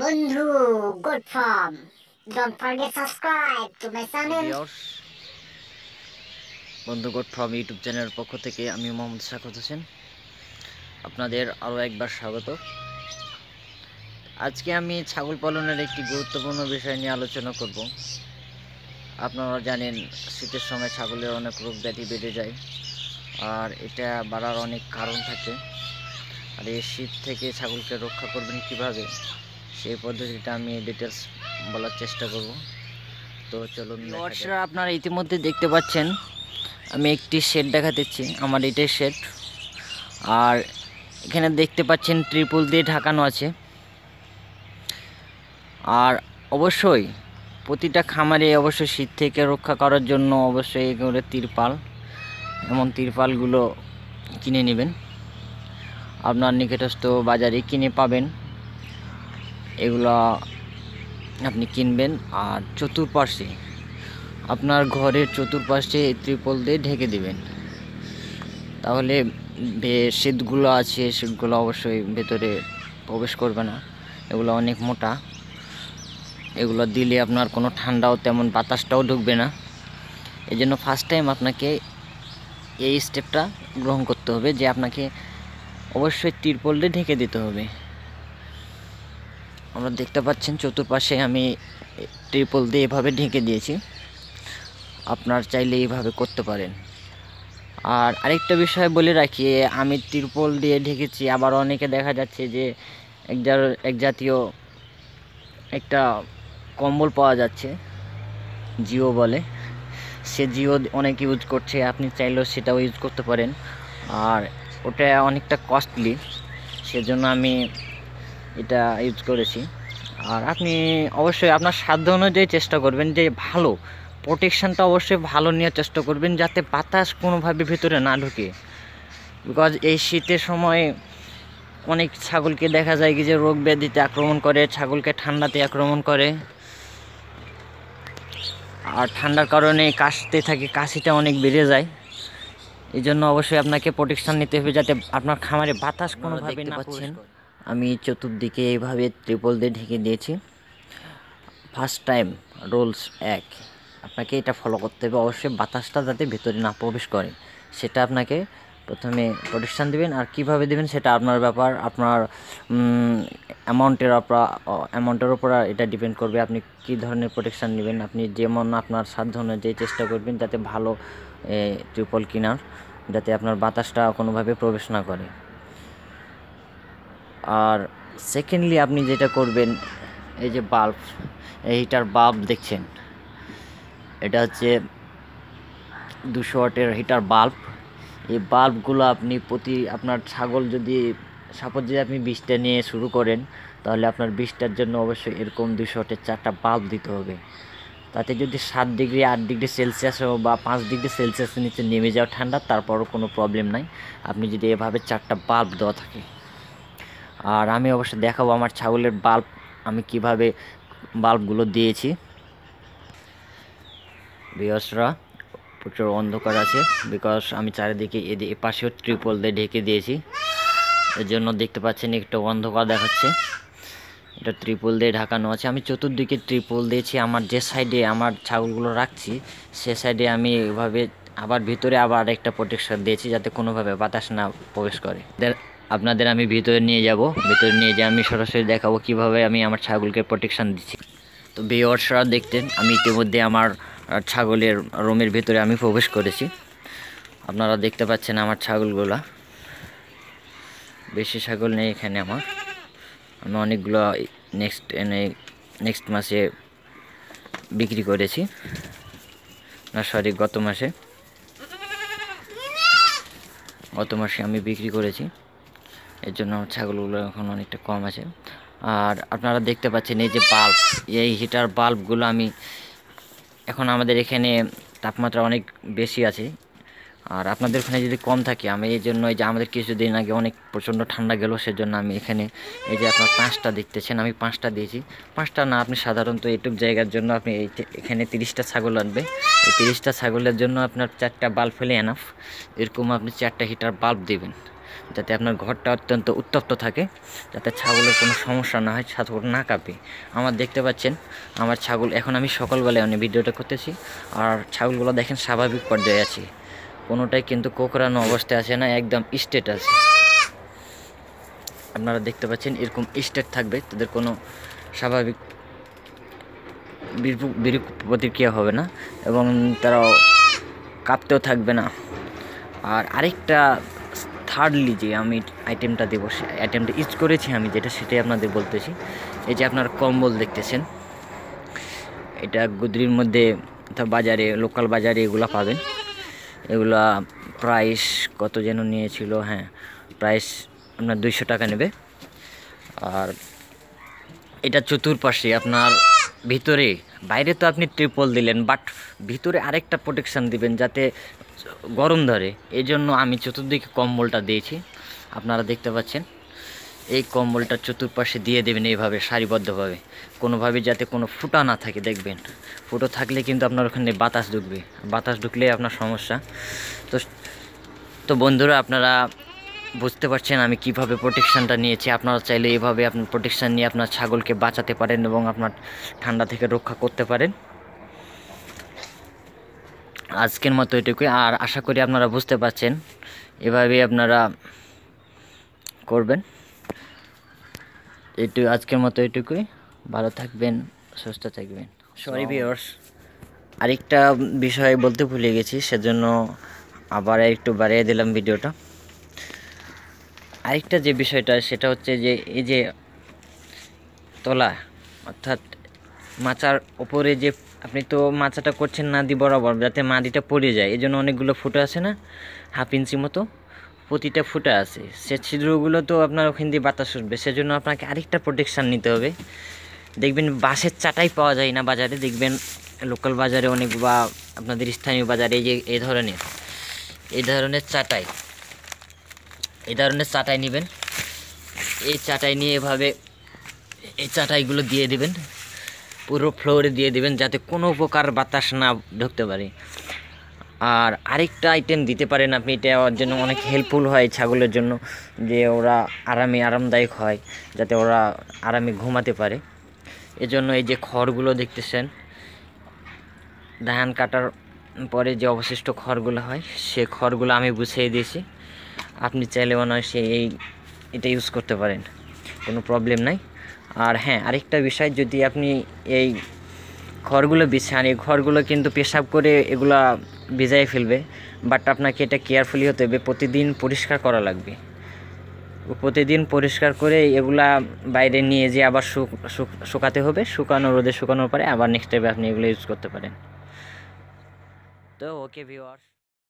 বন্ধু good form don't forget subscribe to my channel বন্ধু good form YouTube চ্যানেলের পক্ষ থেকে আমি মোহাম্মদ সাকত হোসেন আপনাদের আরও একবার স্বাগত আজকে আমি ছাগল পালনের একটি গুরুত্বপূর্ণ বিষয় নিয়ে আলোচনা করব আপনারা জানেন শীতের সময় ছাগলের অনেক রোগ ব্যাধি বেড়ে যায় আর এটা বাড়ার অনেক কারণ থাকে আর এই শীত থেকে ছাগলকে রক্ষা করবেন কিভাবে সেই পদ্ধতিটা আমি ডিটেলস বলার চেষ্টা করব তো চলুন দর্শকরা আপনারা ইতিমধ্যে দেখতে পাচ্ছেন আমি একটি শেড দেখাতেছি আমার এটাই শেড আর এখানে দেখতে পাচ্ছেন ট্রিপল দিয়ে ঢাকানো আছে আর অবশ্যই প্রতিটা খামারে অবশ্যই শীত থেকে রক্ষা করার জন্য অবশ্যই করে তিরপাল এমন তিরপালগুলো কিনে নেবেন আপনার নিকটস্থ বাজারে কিনে পাবেন এগুলো আপনি কিনবেন আর চতুর্পাশে আপনার ঘরের চতুর্পাশে এই ত্রিপল দিয়ে ঢেকে দিবেন তাহলে শীতগুলো আছে শীতগুলো অবশ্যই ভেতরে প্রবেশ করবে না এগুলো অনেক মোটা এগুলো দিলে আপনার কোনো ঠান্ডাও তেমন বাতাসটাও ঢুকবে না এই জন্য ফার্স্ট টাইম আপনাকে এই স্টেপটা গ্রহণ করতে হবে যে আপনাকে অবশ্যই ত্রিপল দিয়ে ঢেকে দিতে হবে আমরা দেখতে পাচ্ছেন চতুর্পাশে আমি ট্রিপল দিয়ে এভাবে ঢেকে দিয়েছি আপনার চাইলে এইভাবে করতে পারেন আর আরেকটা বিষয় বলে রাখি আমি ত্রিপল দিয়ে ঢেকেছি আবার অনেকে দেখা যাচ্ছে যে এক এক জাতীয় একটা কম্বল পাওয়া যাচ্ছে জিও বলে সে জিও অনেক ইউজ করছে আপনি চাইলেও সেটাও ইউজ করতে পারেন আর ওটা অনেকটা কস্টলি সেজন্য আমি এটা ইউজ করেছি আর আপনি অবশ্যই আপনার সাধ্য অনুযায়ী চেষ্টা করবেন যে ভালো প্রোটেকশানটা অবশ্যই ভালো নেওয়ার চেষ্টা করবেন যাতে বাতাস কোনোভাবে ভিতরে না ঢুকে বিকজ এই শীতের সময় অনেক ছাগলকে দেখা যায় কি যে রোগ ব্যাধিতে আক্রমণ করে ছাগলকে ঠান্ডাতে আক্রমণ করে আর ঠান্ডার কারণে কাশতে থাকে কাশিটা অনেক বেড়ে যায় এই জন্য অবশ্যই আপনাকে প্রোটেকশান নিতে হবে যাতে আপনার খামারে বাতাস কোনোভাবে না পাচ্ছেন আমি চতুর্দিকে এইভাবে ত্রিপল দিয়ে ঢেকে দিয়েছি ফার্স্ট টাইম রোলস এক আপনাকে এটা ফলো করতে হবে অবশ্যই বাতাসটা যাতে ভেতরে না প্রবেশ করে সেটা আপনাকে প্রথমে প্রোটেকশান দেবেন আর কিভাবে দেবেন সেটা আপনার ব্যাপার আপনার অ্যামাউন্টের অ্যামাউন্টের ওপর এটা ডিপেন্ড করবে আপনি কি ধরনের প্রোটেকশান নেবেন আপনি যেমন আপনার সাধ্য অনুযায়ী চেষ্টা করবেন যাতে ভালো ট্রিপল কিনার যাতে আপনার বাতাসটা কোনোভাবে প্রবেশ না করে আর সেকেন্ডলি আপনি যেটা করবেন এই যে বাল্ব হিটার বাল্ব দেখছেন এটা হচ্ছে দুশো ওয়াটের হিটার বাল্ব এই বাল্বগুলো আপনি প্রতি আপনার ছাগল যদি সাপোজ যদি আপনি বিষটা নিয়ে শুরু করেন তাহলে আপনার বিষটার জন্য অবশ্যই এরকম দুশো ওয়াটের চারটা বাল্ব দিতে হবে তাতে যদি সাত ডিগ্রি আট ডিগ্রি সেলসিয়াস হোক বা পাঁচ ডিগ্রি সেলসিয়াসের নিচে নেমে যাওয়া ঠান্ডা তারপরও কোনো প্রবলেম নাই আপনি যদি এভাবে চারটা বাল্ব দেওয়া থাকে আর আমি অবশ্য দেখাবো আমার ছাগলের বাল্ব আমি কিভাবে বাল্বগুলো দিয়েছি বিয়সরা প্রচুর অন্ধকার আছে বিকজ আমি চারিদিকে এ পাশেও ট্রিপল দিয়ে ঢেকে দিয়েছি এর জন্য দেখতে পাচ্ছেন একটু অন্ধকার দেখাচ্ছে এটা ত্রিপল দিয়ে ঢাকানো আছে আমি চতুর্দিকে ত্রিপল দিয়েছি আমার যে সাইডে আমার ছাগলগুলো রাখছি সে সাইডে আমি এভাবে আবার ভিতরে আবার একটা প্রোটেকশন দিয়েছি যাতে কোনোভাবে বাতাস না প্রবেশ করে আপনাদের আমি ভিতরে নিয়ে যাব ভিতরে নিয়ে যেয়ে আমি সরাসরি দেখাবো কিভাবে আমি আমার ছাগলকে প্রোটেকশান দিচ্ছি তো বিয়র্সরা দেখতেন আমি ইতিমধ্যে আমার ছাগলের রুমের ভিতরে আমি প্রবেশ করেছি আপনারা দেখতে পাচ্ছেন আমার ছাগলগুলা বেশি ছাগল নেই এখানে আমার আমি অনেকগুলো নেক্সট এনে নেক্সট মাসে বিক্রি করেছি না সরি গত মাসে গত মাসে আমি বিক্রি করেছি এর জন্য ছাগলগুলো এখন অনেকটা কম আছে আর আপনারা দেখতে পাচ্ছেন এই যে বাল্ব এই হিটার বাল্বগুলো আমি এখন আমাদের এখানে তাপমাত্রা অনেক বেশি আছে আর আপনাদের ওখানে যদি কম থাকে আমি এই জন্য যে আমাদের কিছুদিন আগে অনেক প্রচণ্ড ঠান্ডা গেল সেজন্য আমি এখানে এই যে আপনার পাঁচটা দেখতেছেন আমি পাঁচটা দিয়েছি পাঁচটা না আপনি সাধারণত এইটুক জায়গার জন্য আপনি এই এখানে তিরিশটা ছাগল আনবে এই তিরিশটা ছাগলের জন্য আপনার চারটা বাল্ব ফেলে এনাফ এরকম আপনি চারটা হিটার বাল্ব দেবেন যাতে আপনার ঘরটা অত্যন্ত উত্তপ্ত থাকে যাতে ছাগলের কোনো সমস্যা না হয় ছাগল না কাঁপে আমার দেখতে পাচ্ছেন আমার ছাগল এখন আমি সকালবেলায় অনেক ভিডিওটা করতেছি আর ছাগলগুলো দেখেন স্বাভাবিক পর্যায়ে আছে কোনোটাই কিন্তু কোকরানো অবস্থায় আছে না একদম স্টেট আছে আপনারা দেখতে পাচ্ছেন এরকম স্টেট থাকবে তাদের কোনো স্বাভাবিক বিরূপ প্রতিক্রিয়া হবে না এবং তারাও কাঁপতেও থাকবে না আর আরেকটা থার্ডলি যে আমি আইটেমটা দেবো সে আইটেমটা ইউজ করেছি আমি যেটা সেটাই আপনাদের বলতেছি এই যে আপনার কম্বল দেখতেছেন এটা গুদরির মধ্যে অর্থাৎ বাজারে লোকাল বাজারে এগুলা পাবেন এগুলা প্রাইস কত যেন নিয়েছিল হ্যাঁ প্রাইস আপনার দুইশো টাকা নেবে আর এটা চতুর্পাশে আপনার ভিতরে বাইরে তো আপনি ট্রিপল দিলেন বাট ভিতরে আরেকটা প্রোটেকশান দিবেন যাতে গরম ধরে এই জন্য আমি চতুর্দিকে কম্বলটা দিয়েছি আপনারা দেখতে পাচ্ছেন এই কম্বলটা চতুর্পাশে দিয়ে দেবেন এইভাবে সারিবদ্ধভাবে কোনোভাবে যাতে কোনো ফুটা না থাকে দেখবেন ফুটো থাকলে কিন্তু আপনার ওখানে বাতাস ঢুকবে বাতাস ঢুকলে আপনার সমস্যা তো তো বন্ধুরা আপনারা বুঝতে পারছেন আমি কিভাবে প্রোটেকশানটা নিয়েছি আপনারা চাইলে এভাবে আপনার প্রোটেকশান নিয়ে আপনার ছাগলকে বাঁচাতে পারেন এবং আপনার ঠান্ডা থেকে রক্ষা করতে পারেন আজকের মতো এটুকুই আর আশা করি আপনারা বুঝতে পারছেন এভাবেই আপনারা করবেন এটু আজকের মতো এটুকুই ভালো থাকবেন সুস্থ থাকবেন সরি ভিওর্স আরেকটা বিষয় বলতে ভুলে গেছি সেজন্য আবার একটু বাড়িয়ে দিলাম ভিডিওটা আরেকটা যে বিষয়টা সেটা হচ্ছে যে এই যে তলা অর্থাৎ মাচার ওপরে যে আপনি তো মাচাটা করছেন নাদি বরাবর যাতে মাদিটা পড়ে যায় এই জন্য অনেকগুলো ফুটো আছে না হাফ ইঞ্চি মতো প্রতিটা ফুটা আছে সে ছিদ্রগুলো তো আপনার ওখান দিয়ে বাতাস উঠবে সেজন্য আপনাকে আরেকটা প্রোটেকশান নিতে হবে দেখবেন বাঁশের চাটাই পাওয়া যায় না বাজারে দেখবেন লোকাল বাজারে অনেক বা আপনাদের স্থানীয় বাজারে এই যে এই ধরনের এই ধরনের চাটাই এ ধরনের চাটাই নেবেন এই চাটাই নিয়ে এভাবে এই চাটাইগুলো দিয়ে দিবেন পুরো ফ্লোরে দিয়ে দিবেন যাতে কোনো প্রকার বাতাস না ঢুকতে পারে আর আরেকটা আইটেম দিতে পারেন আপনি এটা জন্য অনেক হেল্পফুল হয় ছাগলের জন্য যে ওরা আরামে আরামদায়ক হয় যাতে ওরা আরামে ঘুমাতে পারে এজন্য এই যে খড়গুলো দেখতেছেন ধান কাটার পরে যে অবশিষ্ট খড়গুলো হয় সে খড়গুলো আমি গুছিয়ে দিয়েছি আপনি চাইলে অনায়াসে এই এটা ইউজ করতে পারেন কোনো প্রবলেম নাই আর হ্যাঁ আরেকটা বিষয় যদি আপনি এই ঘরগুলো বিছান এই ঘরগুলো কিন্তু পেশাব করে এগুলা ভিজাই ফেলবে বাট আপনাকে এটা কেয়ারফুলি হতে হবে প্রতিদিন পরিষ্কার করা লাগবে প্রতিদিন পরিষ্কার করে এগুলা বাইরে নিয়ে যেয়ে আবার শুকাতে হবে শুকানো রোদে শুকানোর পরে আবার নেক্সট টাইমে আপনি এগুলো ইউজ করতে পারেন তো ওকে ভিওয়ার্স